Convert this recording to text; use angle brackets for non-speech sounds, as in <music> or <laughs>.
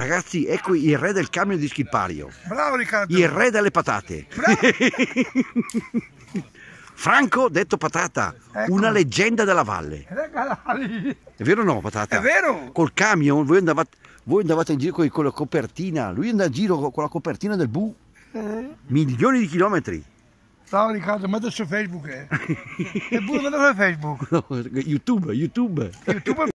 Ragazzi, ecco il re del camion di Schippario. Bravo Riccardo. Il re delle patate. <laughs> Franco, detto patata, ecco. una leggenda della valle. È vero o no, patata? È vero. Col camion, voi andavate, voi andavate in giro con, con, la copertina, lui andava in giro con la copertina del bu. Eh. Milioni di chilometri. Ciao Riccardo, ma su Facebook. Eh. <laughs> e pure metti su Facebook. No, YouTube, YouTube. YouTube